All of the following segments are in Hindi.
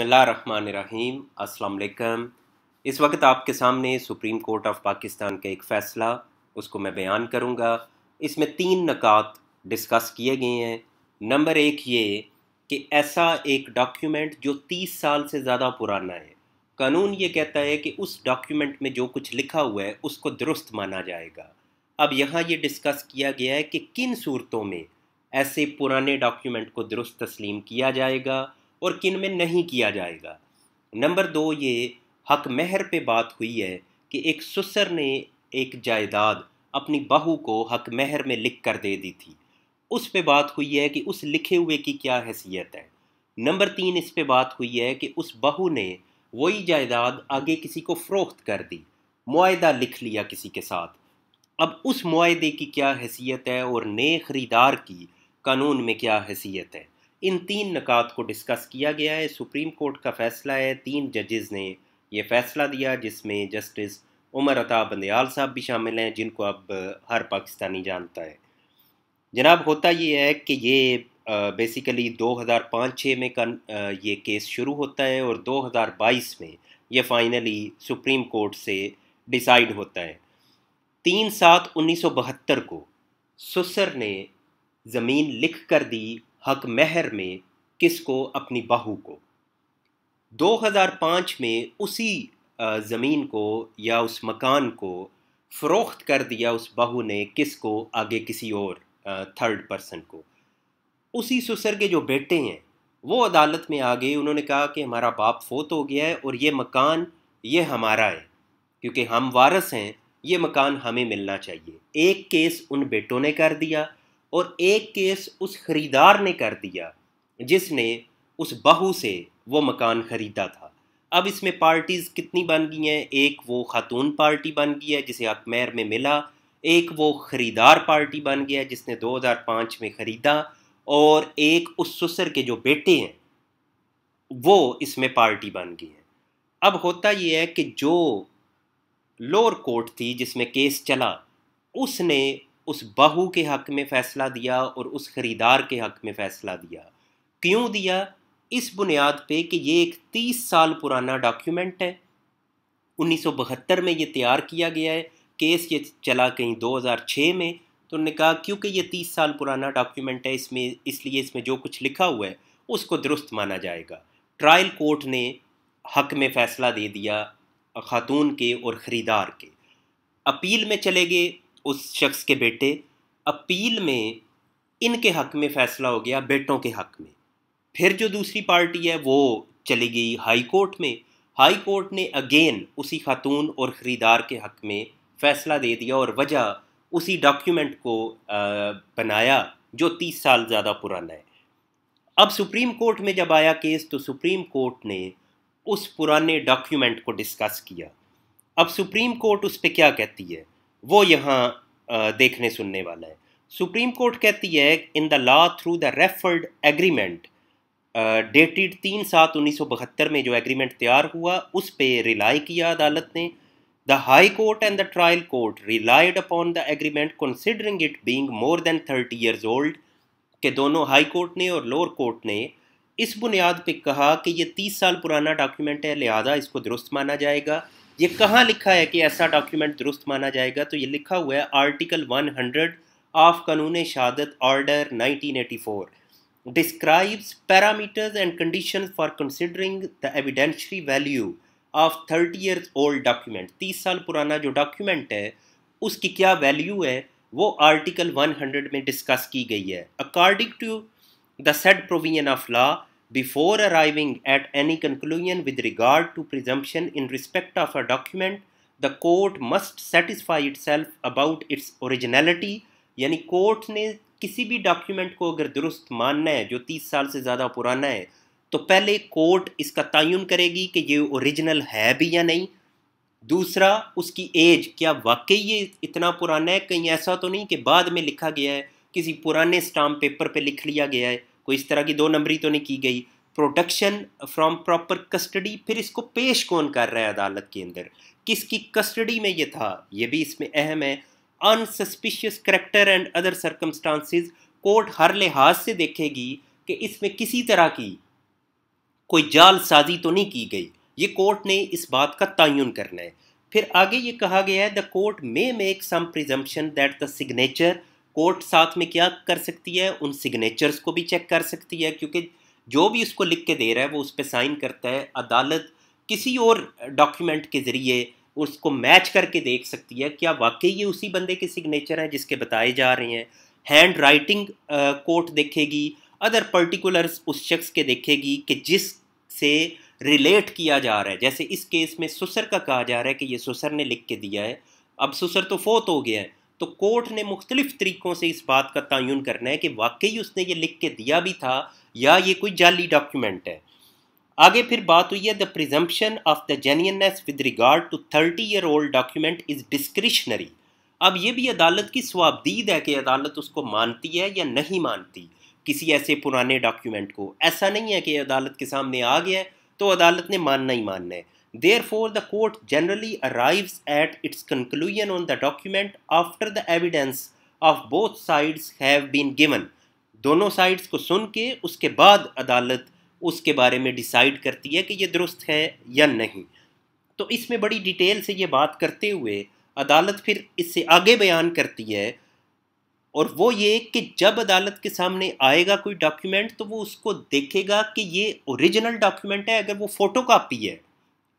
बिसमीम अस्सलाम इस वक्त आपके सामने सुप्रीम कोर्ट ऑफ पाकिस्तान का एक फ़ैसला उसको मैं बयान करूँगा इसमें तीन नकात डिस्कस किए गए हैं नंबर एक ये कि ऐसा एक डॉक्यूमेंट जो तीस साल से ज़्यादा पुराना है कानून ये कहता है कि उस डॉक्यूमेंट में जो कुछ लिखा हुआ है उसको दुरुस्त माना जाएगा अब यहाँ ये डिस्कस किया गया है कि किन सूरतों में ऐसे पुराने डॉक्यूमेंट को दुरुस्त तस्लीम किया जाएगा और किन में नहीं किया जाएगा नंबर दो ये हक महर पे बात हुई है कि एक सुसर ने एक जायदाद अपनी बहू को हक महर में लिख कर दे दी थी उस पे बात हुई है कि उस लिखे हुए की क्या हैसियत है नंबर तीन इस पे बात हुई है कि उस बहू ने वही जायदाद आगे किसी को फ़रोख्त कर दी माहा लिख लिया किसी के साथ अब उस माहे की क्या हैसियत है और नए ख़रीदार की कानून में क्या हैसियत है इन तीन नकात को डिस्कस किया गया है सुप्रीम कोर्ट का फैसला है तीन जजेज़ ने यह फैसला दिया जिसमें जस्टिस उमर अता बंदयाल साहब भी शामिल हैं जिनको अब हर पाकिस्तानी जानता है जनाब होता ये है कि ये बेसिकली 2005-6 में का ये केस शुरू होता है और 2022 में ये फाइनली सुप्रीम कोर्ट से डिसाइड होता है तीन सात उन्नीस को सुसर ने ज़मीन लिख कर दी हक महर में किसको अपनी बहू को 2005 में उसी ज़मीन को या उस मकान को फ़रोख्त कर दिया उस बहू ने किसको आगे किसी और थर्ड पर्सन को उसी ससुर के जो बेटे हैं वो अदालत में आ गए उन्होंने कहा कि हमारा बाप फोत हो गया है और ये मकान ये हमारा है क्योंकि हम वारस हैं ये मकान हमें मिलना चाहिए एक केस उन बेटों ने कर दिया और एक केस उस खरीदार ने कर दिया जिसने उस बहू से वो मकान ख़रीदा था अब इसमें पार्टीज़ कितनी बन गई हैं एक वो खातून पार्टी बन गई है जिसे अकमेर में मिला एक वो ख़रीदार पार्टी बन गया जिसने 2005 में ख़रीदा और एक उस ससुर के जो बेटे हैं वो इसमें पार्टी बन गई हैं अब होता ये है कि जो लोअर कोर्ट थी जिसमें केस चला उसने उस बहू के हक़ में फ़ैसला दिया और उस ख़रीदार के हक़ में फ़ैसला दिया क्यों दिया इस बुनियाद पे कि ये एक तीस साल पुराना डॉक्यूमेंट है 1972 में ये तैयार किया गया है केस ये चला कहीं 2006 में तो उन्होंने कहा क्योंकि ये तीस साल पुराना डॉक्यूमेंट है इसमें इसलिए इसमें जो कुछ लिखा हुआ है उसको दुरुस्त माना जाएगा ट्रायल कोर्ट ने हक में फ़ैसला दे दिया खातून के और ख़रीदार के अपील में चले गए उस शख्स के बेटे अपील में इनके हक में फ़ैसला हो गया बेटों के हक में फिर जो दूसरी पार्टी है वो चली गई हाई कोर्ट में हाई कोर्ट ने अगेन उसी खातून और ख़रीदार के हक में फ़ैसला दे दिया और वजह उसी डॉक्यूमेंट को बनाया जो तीस साल ज़्यादा पुराना है अब सुप्रीम कोर्ट में जब आया केस तो सुप्रीम कोर्ट ने उस पुराने डॉक्यूमेंट को डिस्कस किया अब सुप्रीम कोर्ट उस पर क्या कहती है वो यहाँ देखने सुनने वाला है सुप्रीम कोर्ट कहती है in the law through the referred agreement dated तीन सात उन्नीस सौ बहत्तर में जो एग्रीमेंट तैयार हुआ उस पर रिलाई किया अदालत ने the high court and the trial court relied upon the agreement considering it being more than thirty years old के दोनों हाई कोर्ट ने और लोअर कोर्ट ने इस बुनियाद पे कहा कि ये तीस साल पुराना डॉक्यूमेंट है लिहाजा इसको दुरुस्त माना जाएगा ये कहाँ लिखा है कि ऐसा डॉक्यूमेंट दुरुस्त माना जाएगा तो ये लिखा हुआ है article 100 of Qanun Shahadat order 1984 describes parameters and condition for considering the evidentiary value of thirty years old document तीस साल पुराना जो डॉक्यूमेंट है उसकी क्या वैल्यू है वो आर्टिकल 100 में डिस्कस की गई है according to the said provision of law before arriving at any conclusion with regard to presumption in respect of a document the court must satisfy itself about its originality यानी कोर्ट ने किसी भी डॉक्यूमेंट को अगर दुरुस्त मानना है जो तीस साल से ज़्यादा पुराना है तो पहले कोर्ट इसका तयन करेगी कि ये ओरिजिनल है भी या नहीं दूसरा उसकी एज क्या वाकई ये इतना पुराना है कहीं ऐसा तो नहीं कि बाद में लिखा गया है किसी पुराने स्टाम्प पेपर पे लिख लिया गया है कोई इस तरह की दो नंबरी तो नहीं की गई प्रोडक्शन फ्रॉम प्रॉपर कस्टडी फिर इसको पेश कौन कर रहा है अदालत के अंदर किसकी कस्टडी में ये था ये भी इसमें अहम है unsuspicious character and other circumstances court हर लिहाज से देखेगी कि इसमें किसी तरह की कोई जालसाजी तो नहीं की गई ये कोर्ट ने इस बात का तयन करना है फिर आगे ये कहा गया है the court may make some presumption that the signature court साथ में क्या कर सकती है उन सिग्नेचर्स को भी चेक कर सकती है क्योंकि जो भी उसको लिख के दे रहा है वो उस पर साइन करता है अदालत किसी और डॉक्यूमेंट के ज़रिए उसको मैच करके देख सकती है क्या वाकई ये उसी बंदे के सिग्नेचर हैं जिसके बताए जा रहे हैं हैंड राइटिंग कोर्ट देखेगी अदर पर्टिकुलर्स उस शख्स के देखेगी कि जिस से रिलेट किया जा रहा है जैसे इस केस में सुसर का कहा जा रहा है कि ये सुसर ने लिख के दिया है अब सुसर तो फोत हो गया है तो कोर्ट ने मुख्तलिफ तरीक़ों से इस बात का तयन करना है कि वाकई उसने ये लिख के दिया भी था या ये कोई जाली डॉक्यूमेंट है आगे फिर बात हुई है the presumption of the genuineness with regard to thirty year old document is discretionary अब ये भी अदालत की स्वाबदीद है कि अदालत उसको मानती है या नहीं मानती किसी ऐसे पुराने डॉक्यूमेंट को ऐसा नहीं है कि अदालत के सामने आ गया है तो अदालत ने मानना ही मानना है Therefore, the court generally arrives at its conclusion on the document after the evidence of both sides have been given. दोनों साइड्स को सुन के उसके बाद अदालत उसके बारे में डिसाइड करती है कि ये दुरुस्त है या नहीं तो इसमें बड़ी डिटेल से ये बात करते हुए अदालत फिर इससे आगे बयान करती है और वो ये कि जब अदालत के सामने आएगा कोई डॉक्यूमेंट तो वो उसको देखेगा कि ये ओरिजिनल डॉक्यूमेंट है अगर वो फ़ोटो है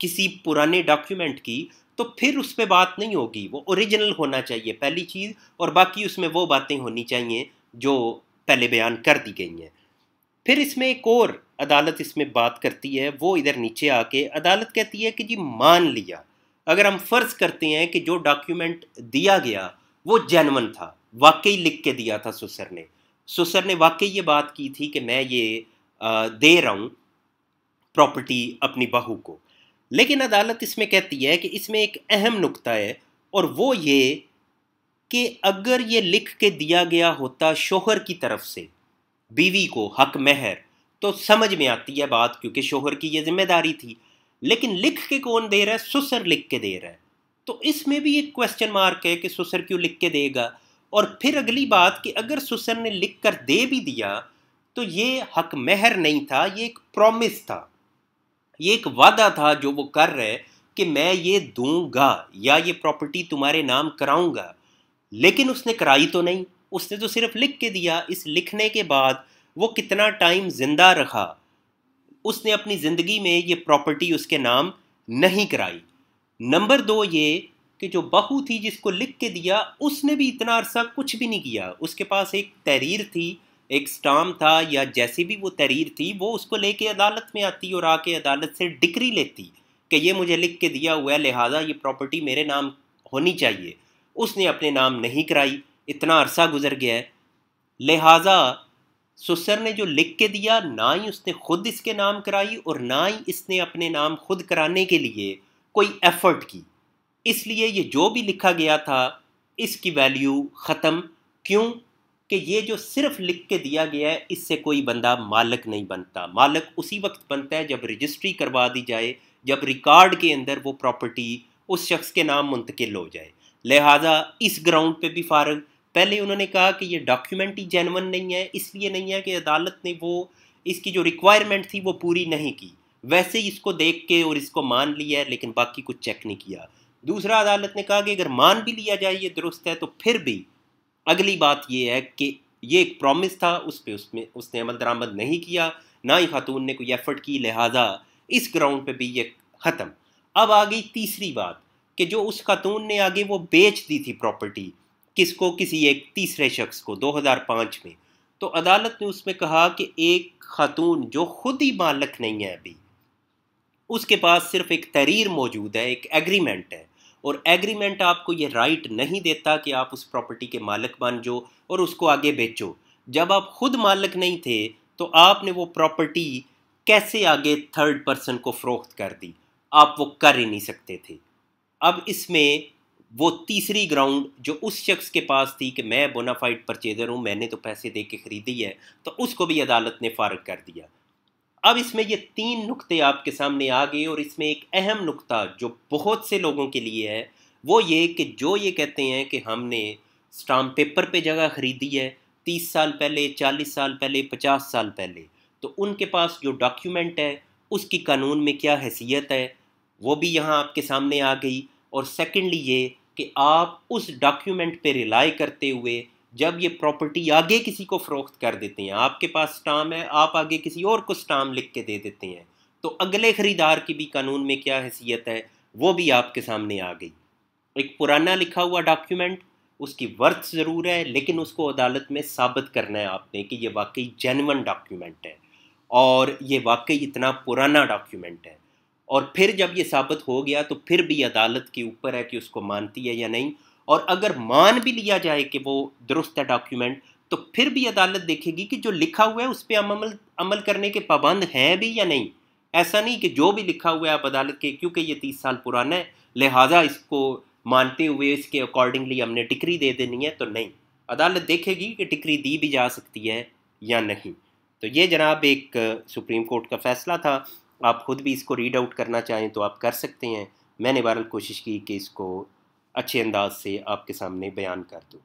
किसी पुराने डॉक्यूमेंट की तो फिर उस पर बात नहीं होगी वो ओरिजिनल होना चाहिए पहली चीज़ और बाकी उसमें वो बातें होनी चाहिए जो पहले बयान कर दी गई हैं फिर इसमें एक और अदालत इसमें बात करती है वो इधर नीचे आके अदालत कहती है कि जी मान लिया अगर हम फ़र्ज़ करते हैं कि जो डॉक्यूमेंट दिया गया वो जैनवन था वाकई लिख के दिया था सुसर ने सुसर ने वाकई ये बात की थी कि मैं ये दे रहा हूँ प्रॉपर्टी अपनी बहू को लेकिन अदालत इसमें कहती है कि इसमें एक अहम नुकता है और वो ये कि अगर ये लिख के दिया गया होता शोहर की तरफ से बीवी को हक महर तो समझ में आती है बात क्योंकि शोहर की ये जिम्मेदारी थी लेकिन लिख के कौन दे रहा है सुसर लिख के दे रहा है तो इसमें भी एक क्वेश्चन मार्क है कि सुसर क्यों लिख के देगा और फिर अगली बात कि अगर सुसर ने लिख कर दे भी दिया तो ये हक महर नहीं था ये एक प्रॉमिस था ये एक वादा था जो वो कर रहे कि मैं ये दूंगा या ये प्रॉपर्टी तुम्हारे नाम कराऊंगा लेकिन उसने कराई तो नहीं उसने तो सिर्फ लिख के दिया इस लिखने के बाद वो कितना टाइम जिंदा रखा उसने अपनी ज़िंदगी में ये प्रॉपर्टी उसके नाम नहीं कराई नंबर दो ये कि जो बहू थी जिसको लिख के दिया उसने भी इतना अरसा कुछ भी नहीं किया उसके पास एक तहरीर थी एक स्टाम था या जैसी भी वो तहरीर थी वो उसको लेके अदालत में आती और आके अदालत से डिक्री लेती कि ये मुझे लिख के दिया हुआ है लिहाजा ये प्रॉपर्टी मेरे नाम होनी चाहिए उसने अपने नाम नहीं कराई इतना अरसा गुजर गया है लिहाजा सुसर ने जो लिख के दिया ना ही उसने खुद इसके नाम कराई और ना ही इसने अपने नाम खुद कराने के लिए कोई एफर्ट की इसलिए ये जो भी लिखा गया था इसकी वैल्यू ख़त्म क्यों कि ये जो सिर्फ लिख के दिया गया है इससे कोई बंदा मालक नहीं बनता मालक उसी वक्त बनता है जब रजिस्ट्री करवा दी जाए जब रिकॉर्ड के अंदर वो प्रॉपर्टी उस शख्स के नाम मुंतकिल हो जाए लिहाजा इस ग्राउंड पे भी फारग पहले उन्होंने कहा कि ये डॉक्यूमेंट ही जेनवन नहीं है इसलिए नहीं है कि अदालत ने वो इसकी जो रिक्वायरमेंट थी वो पूरी नहीं की वैसे ही इसको देख के और इसको मान लिया है लेकिन बाकी कुछ चेक नहीं किया दूसरा अदालत ने कहा कि अगर मान भी लिया जाए ये दुरुस्त है तो फिर भी अगली बात यह है कि ये एक प्रॉमिस था उस पर उसमें उसने अमल दरामद नहीं किया ना ही खातून ने कोई एफर्ट की लिहाजा इस ग्राउंड पे भी ये ख़त्म अब आ गई तीसरी बात कि जो उस खातून ने आगे वो बेच दी थी प्रॉपर्टी किसको किसी एक तीसरे शख्स को 2005 में तो अदालत ने उसमें कहा कि एक खातून जो खुद ही मालक नहीं है अभी उसके पास सिर्फ एक तहरीर मौजूद है एक एग्रीमेंट है और एग्रीमेंट आपको ये राइट नहीं देता कि आप उस प्रॉपर्टी के मालिक बन जाओ और उसको आगे बेचो जब आप खुद मालिक नहीं थे तो आपने वो प्रॉपर्टी कैसे आगे थर्ड पर्सन को फ़रोख्त कर दी आप वो कर ही नहीं सकते थे अब इसमें वो तीसरी ग्राउंड जो उस शख्स के पास थी कि मैं बोनाफाइड परचेजर हूँ मैंने तो पैसे दे के ख़रीदी है तो उसको भी अदालत ने फारग कर दिया अब इसमें ये तीन नुक्ते आपके सामने आ गए और इसमें एक अहम नुक्ता जो बहुत से लोगों के लिए है वो ये कि जो ये कहते हैं कि हमने स्टाम्प पेपर पे जगह ख़रीदी है तीस साल पहले चालीस साल पहले पचास साल पहले तो उनके पास जो डॉक्यूमेंट है उसकी कानून में क्या हैसियत है वो भी यहाँ आपके सामने आ गई और सेकेंडली ये कि आप उस डॉक्यूमेंट पे रिलाई करते हुए जब ये प्रॉपर्टी आगे किसी को फ़रोख्त कर देते हैं आपके पास स्टाम है आप आगे किसी और को स्टाम लिख के दे देते हैं तो अगले ख़रीदार की भी कानून में क्या हैसियत है वो भी आपके सामने आ गई एक पुराना लिखा हुआ डॉक्यूमेंट उसकी वर्थ ज़रूर है लेकिन उसको अदालत में साबित करना है आपने कि ये वाकई जेनवन डॉक्यूमेंट है और ये वाकई इतना पुराना डॉक्यूमेंट है और फिर जब ये साबित हो गया तो फिर भी अदालत के ऊपर है कि उसको मानती है या नहीं और अगर मान भी लिया जाए कि वो दुरुस्त है डॉक्यूमेंट तो फिर भी अदालत देखेगी कि जो लिखा हुआ है उस पर अमल अमल करने के पाबंद हैं भी या नहीं ऐसा नहीं कि जो भी लिखा हुआ है आप अदालत के क्योंकि ये तीस साल पुराना है लिहाजा इसको मानते हुए इसके अकॉर्डिंगली हमने डिक्री दे देनी है तो नहीं अदालत देखेगी कि डिक्री दी भी जा सकती है या नहीं तो ये जनाब एक सुप्रीम कोर्ट का फैसला था आप खुद भी इसको रीड आउट करना चाहें तो आप कर सकते हैं मैंने बहरहाल कोशिश की कि इसको अच्छे अंदाज से आपके सामने बयान कर दूँ